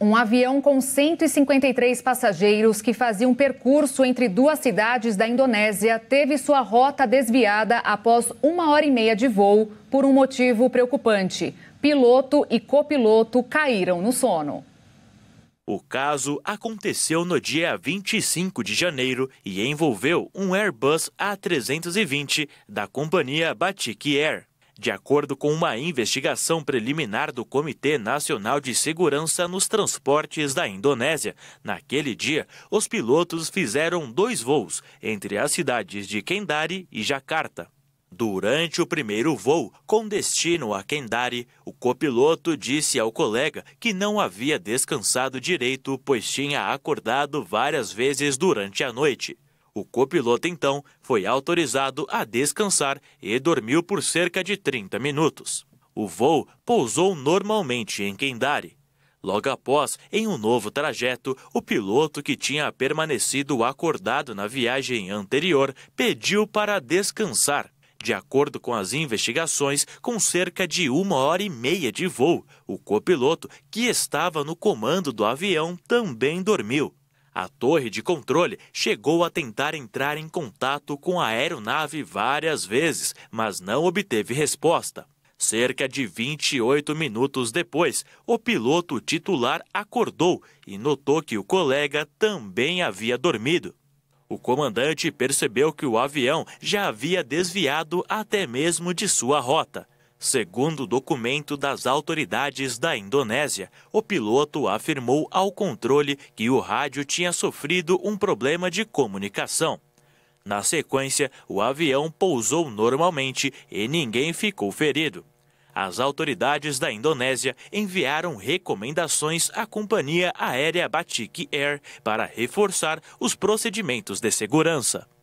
Um avião com 153 passageiros que fazia um percurso entre duas cidades da Indonésia teve sua rota desviada após uma hora e meia de voo por um motivo preocupante. Piloto e copiloto caíram no sono. O caso aconteceu no dia 25 de janeiro e envolveu um Airbus A320 da companhia Batik Air. De acordo com uma investigação preliminar do Comitê Nacional de Segurança nos Transportes da Indonésia, naquele dia, os pilotos fizeram dois voos entre as cidades de Kendari e Jakarta. Durante o primeiro voo, com destino a Kendari, o copiloto disse ao colega que não havia descansado direito, pois tinha acordado várias vezes durante a noite. O copiloto então foi autorizado a descansar e dormiu por cerca de 30 minutos. O voo pousou normalmente em Kendari. Logo após, em um novo trajeto, o piloto que tinha permanecido acordado na viagem anterior pediu para descansar. De acordo com as investigações, com cerca de uma hora e meia de voo, o copiloto, que estava no comando do avião, também dormiu. A torre de controle chegou a tentar entrar em contato com a aeronave várias vezes, mas não obteve resposta. Cerca de 28 minutos depois, o piloto titular acordou e notou que o colega também havia dormido. O comandante percebeu que o avião já havia desviado até mesmo de sua rota. Segundo documento das autoridades da Indonésia, o piloto afirmou ao controle que o rádio tinha sofrido um problema de comunicação. Na sequência, o avião pousou normalmente e ninguém ficou ferido. As autoridades da Indonésia enviaram recomendações à companhia aérea Batik Air para reforçar os procedimentos de segurança.